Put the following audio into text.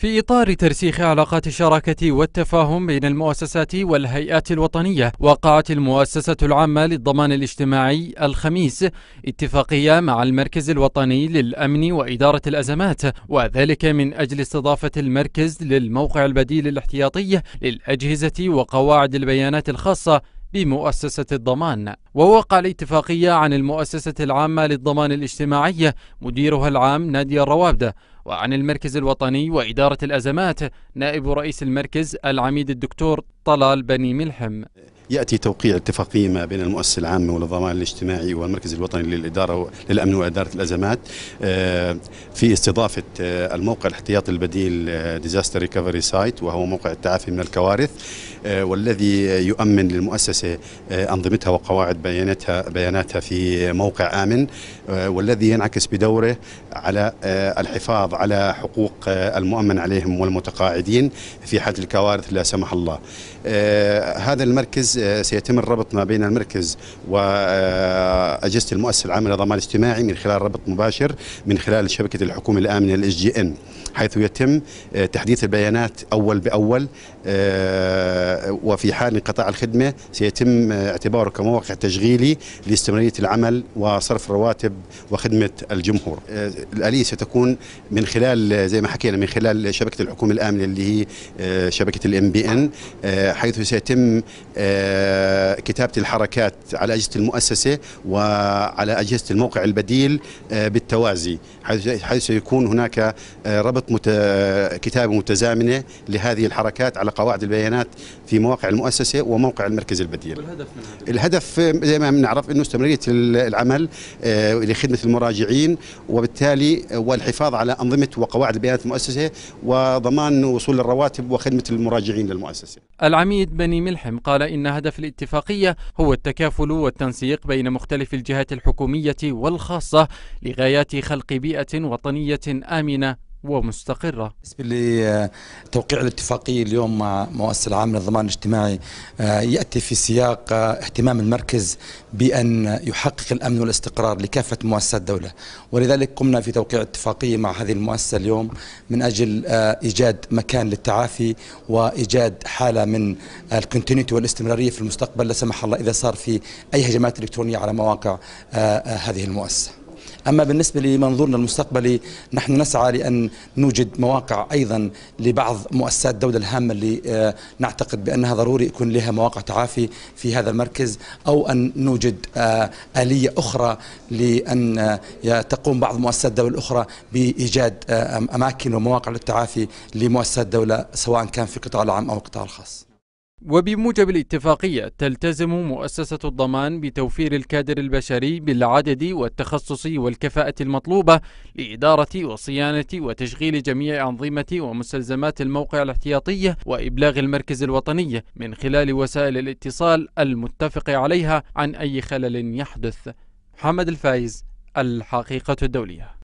في إطار ترسيخ علاقات الشراكة والتفاهم بين المؤسسات والهيئات الوطنية وقعت المؤسسة العامة للضمان الاجتماعي الخميس اتفاقية مع المركز الوطني للأمن وإدارة الأزمات وذلك من أجل استضافة المركز للموقع البديل الاحتياطي للأجهزة وقواعد البيانات الخاصة بمؤسسة الضمان ووقع الاتفاقية عن المؤسسة العامة للضمان الاجتماعي مديرها العام نادي الروابدة وعن المركز الوطني وإدارة الأزمات نائب رئيس المركز العميد الدكتور طلال بني ملحم ياتي توقيع اتفاقيه ما بين المؤسسه العامه والضمان الاجتماعي والمركز الوطني للاداره للامن واداره الازمات آه، في استضافه آه، الموقع الاحتياطي البديل ديزاستر ريكفري سايت وهو موقع التعافي من الكوارث آه، والذي يؤمن للمؤسسه انظمتها وقواعد بياناتها بياناتها في موقع امن والذي ينعكس بدوره على الحفاظ على حقوق المؤمن عليهم والمتقاعدين في حال الكوارث لا سمح الله آه، هذا المركز آه، سيتم الربط ما بين المركز وأجهزة المؤسسة العامة للضمان الاجتماعي من خلال ربط مباشر من خلال شبكة الحكومة الآمنة الاس جي ان حيث يتم آه، تحديث البيانات أول بأول وفي حال انقطاع الخدمة سيتم اعتباره كموقع تشغيلي لاستمرارية العمل وصرف رواتب وخدمة الجمهور الآلية ستكون من من خلال زي ما حكينا من خلال شبكه الحكومه الامنه اللي هي آه، شبكه الام بي ان آه، حيث سيتم آه، كتابه الحركات على اجهزه المؤسسه وعلى اجهزه الموقع البديل بالتوازي حيث سيكون هناك ربط كتابه متزامنه لهذه الحركات على قواعد البيانات في مواقع المؤسسه وموقع المركز البديل. والهدف من الهدف زي ما بنعرف انه استمراريه العمل لخدمه المراجعين وبالتالي والحفاظ على انظمه أنظمة وقواعد البيانات المؤسسة وضمان وصول الرواتب وخدمة المراجعين للمؤسسة العميد بني ملحم قال إن هدف الاتفاقية هو التكافل والتنسيق بين مختلف الجهات الحكومية والخاصة لغايات خلق بيئة وطنية آمنة ومستقرة بالنسبة لتوقيع آه، الاتفاقية اليوم مع مؤسسة العام للضمان الاجتماعي آه، يأتي في سياق آه، اهتمام المركز بأن يحقق الأمن والاستقرار لكافة مؤسسات الدولة ولذلك قمنا في توقيع اتفاقية مع هذه المؤسسة اليوم من أجل إيجاد مكان للتعافي وإيجاد حالة من الكونتينيتي والاستمرارية في المستقبل لا سمح الله إذا صار في أي هجمات إلكترونية على مواقع هذه المؤسسة أما بالنسبة لمنظورنا المستقبلي نحن نسعى لأن نوجد مواقع أيضا لبعض مؤسسات الدولة الهامة اللي آه، نعتقد بأنها ضروري يكون لها مواقع تعافي في هذا المركز أو أن نوجد آه، آلية أخرى لأن آه، تقوم بعض مؤسسات الدولة الأخرى بإيجاد أماكن ومواقع للتعافي لمؤسسات الدولة سواء كان في القطاع العام أو القطاع الخاص وبموجب الاتفاقية تلتزم مؤسسة الضمان بتوفير الكادر البشري بالعدد والتخصص والكفاءة المطلوبة لإدارة وصيانة وتشغيل جميع أنظمة ومستلزمات الموقع الاحتياطية وإبلاغ المركز الوطني من خلال وسائل الاتصال المتفق عليها عن أي خلل يحدث. حمد الفايز الحقيقة الدولية